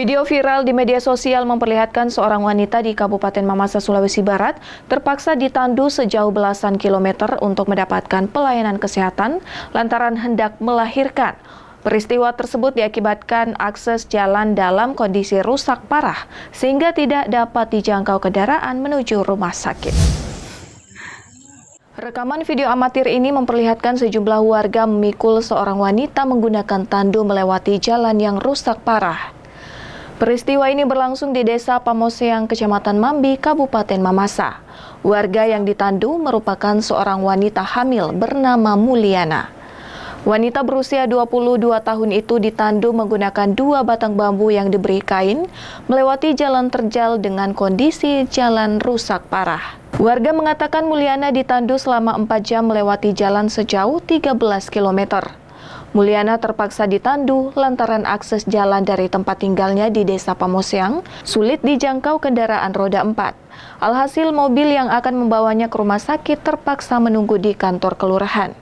Video viral di media sosial memperlihatkan seorang wanita di Kabupaten Mamasa, Sulawesi Barat terpaksa ditandu sejauh belasan kilometer untuk mendapatkan pelayanan kesehatan lantaran hendak melahirkan. Peristiwa tersebut diakibatkan akses jalan dalam kondisi rusak parah sehingga tidak dapat dijangkau kendaraan menuju rumah sakit. Rekaman video amatir ini memperlihatkan sejumlah warga memikul seorang wanita menggunakan tandu melewati jalan yang rusak parah. Peristiwa ini berlangsung di Desa Pamoseang, Kecamatan Mambi, Kabupaten Mamasa. Warga yang ditandu merupakan seorang wanita hamil bernama Muliana. Wanita berusia 22 tahun itu ditandu menggunakan dua batang bambu yang diberi kain, melewati jalan terjal dengan kondisi jalan rusak parah. Warga mengatakan Muliana ditandu selama 4 jam melewati jalan sejauh 13 kilometer. Mulyana terpaksa ditandu lantaran akses jalan dari tempat tinggalnya di Desa Pamoseang sulit dijangkau kendaraan roda 4. Alhasil mobil yang akan membawanya ke rumah sakit terpaksa menunggu di kantor kelurahan.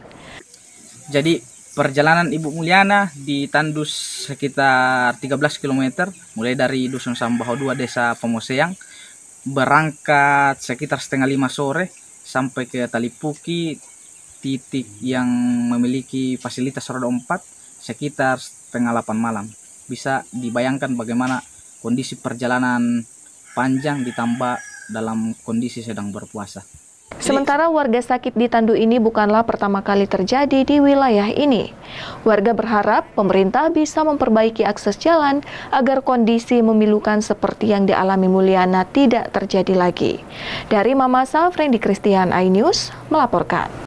Jadi perjalanan Ibu Mulyana ditandu sekitar 13 km mulai dari Dusun Sambaho 2 Desa Pamoseang berangkat sekitar setengah lima sore sampai ke Talipuki titik yang memiliki fasilitas roda 4 sekitar setengah 8 malam. Bisa dibayangkan bagaimana kondisi perjalanan panjang ditambah dalam kondisi sedang berpuasa. Sementara warga sakit di Tandu ini bukanlah pertama kali terjadi di wilayah ini. Warga berharap pemerintah bisa memperbaiki akses jalan agar kondisi memilukan seperti yang dialami Mulyana tidak terjadi lagi. Dari Mamasa, Freddy Christian iNews melaporkan.